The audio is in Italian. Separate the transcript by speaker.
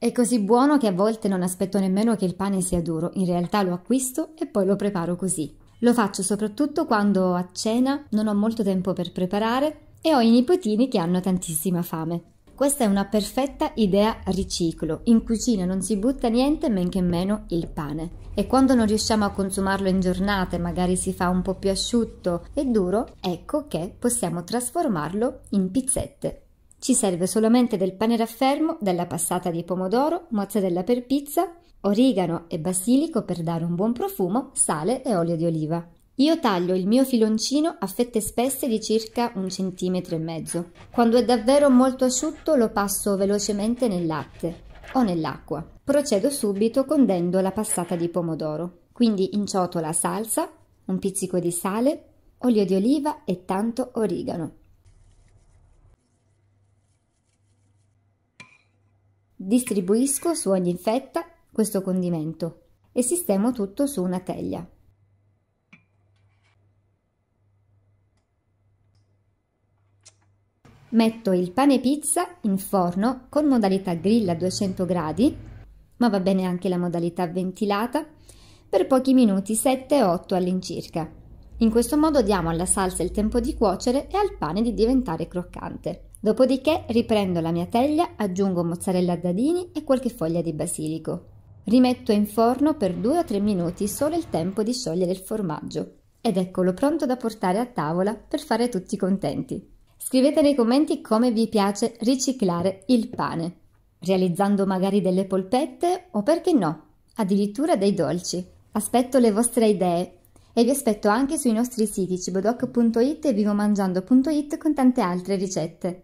Speaker 1: È così buono che a volte non aspetto nemmeno che il pane sia duro, in realtà lo acquisto e poi lo preparo così. Lo faccio soprattutto quando a cena non ho molto tempo per preparare e ho i nipotini che hanno tantissima fame. Questa è una perfetta idea riciclo. In cucina non si butta niente men che meno il pane. E quando non riusciamo a consumarlo in giornate, magari si fa un po' più asciutto e duro, ecco che possiamo trasformarlo in pizzette ci serve solamente del pane raffermo, della passata di pomodoro, mozzarella per pizza, origano e basilico per dare un buon profumo, sale e olio di oliva. Io taglio il mio filoncino a fette spesse di circa un centimetro e mezzo. Quando è davvero molto asciutto lo passo velocemente nel latte o nell'acqua. Procedo subito condendo la passata di pomodoro. Quindi inciotto la salsa, un pizzico di sale, olio di oliva e tanto origano. Distribuisco su ogni fetta questo condimento e sistemo tutto su una teglia. Metto il pane pizza in forno con modalità grill a 200 gradi, ma va bene anche la modalità ventilata, per pochi minuti 7-8 all'incirca. In questo modo diamo alla salsa il tempo di cuocere e al pane di diventare croccante. Dopodiché riprendo la mia teglia, aggiungo mozzarella a dadini e qualche foglia di basilico. Rimetto in forno per 2 o 3 minuti solo il tempo di sciogliere il formaggio ed eccolo pronto da portare a tavola per fare tutti contenti. Scrivete nei commenti come vi piace riciclare il pane, realizzando magari delle polpette o perché no, addirittura dei dolci. Aspetto le vostre idee e vi aspetto anche sui nostri siti cibodoc.it e vivomangiando.it con tante altre ricette.